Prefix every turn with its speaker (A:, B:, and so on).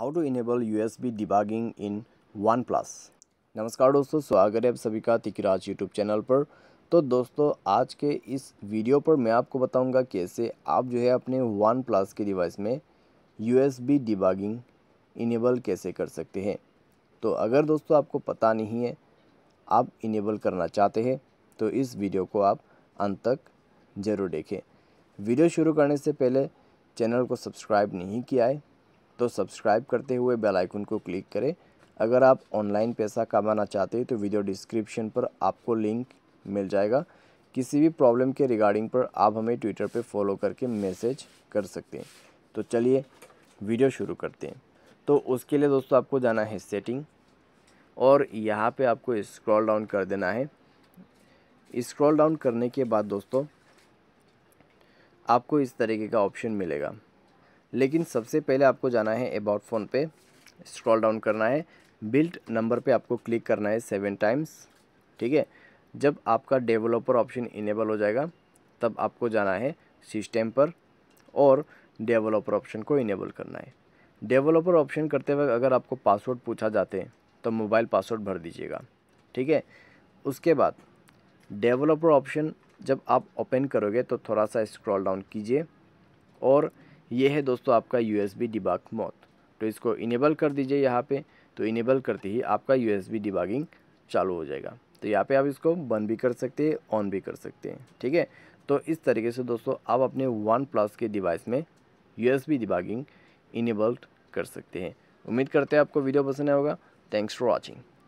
A: how to enable B debugging in OnePlus नमस्कार दोस्तों स्वागत है आप सभी का तिकराज यूट्यूब चैनल पर तो दोस्तों आज के इस वीडियो पर मैं आपको बताऊंगा कैसे आप जो है अपने वन प्लस के डिवाइस में U S B debugging enable कैसे कर सकते हैं तो अगर दोस्तों आपको पता नहीं है आप इनेबल करना चाहते हैं तो इस वीडियो को आप अंत तक ज़रूर देखें वीडियो शुरू करने से पहले चैनल को सब्सक्राइब नहीं किया है तो सब्सक्राइब करते हुए बेल आइकन को क्लिक करें अगर आप ऑनलाइन पैसा कमाना चाहते हैं तो वीडियो डिस्क्रिप्शन पर आपको लिंक मिल जाएगा किसी भी प्रॉब्लम के रिगार्डिंग पर आप हमें ट्विटर पर फॉलो करके मैसेज कर सकते हैं तो चलिए वीडियो शुरू करते हैं तो उसके लिए दोस्तों आपको जाना है सेटिंग और यहाँ पे आपको स्क्रॉल डाउन कर देना है स्क्रॉल डाउन करने के बाद दोस्तों आपको इस तरीके का ऑप्शन मिलेगा लेकिन सबसे पहले आपको जाना है अबाउट फ़ोन पे स्क्रॉल डाउन करना है बिल्ट नंबर पे आपको क्लिक करना है सेवन टाइम्स ठीक है जब आपका डेवलपर ऑप्शन इनेबल हो जाएगा तब आपको जाना है सिस्टम पर और डेवलपर ऑप्शन को इनेबल करना है डेवलपर ऑप्शन करते वक्त अगर आपको पासवर्ड पूछा जाते तो मोबाइल पासवर्ड भर दीजिएगा ठीक है उसके बाद डेवलपर ऑप्शन जब आप ओपन करोगे तो थोड़ा सा स्क्रॉल डाउन कीजिए और ये है दोस्तों आपका यू एस मौत तो इसको इनेबल कर दीजिए यहाँ पे तो इनेबल करते ही आपका यू एस डिबागिंग चालू हो जाएगा तो यहाँ पे आप इसको बंद भी कर सकते हैं ऑन भी कर सकते हैं ठीक है तो इस तरीके से दोस्तों आप अपने वन प्लस के डिवाइस में यू एस डिबागिंग इनेबल्ड कर सकते हैं उम्मीद करते हैं आपको वीडियो पसंद आएगा थैंक्स फॉर वॉचिंग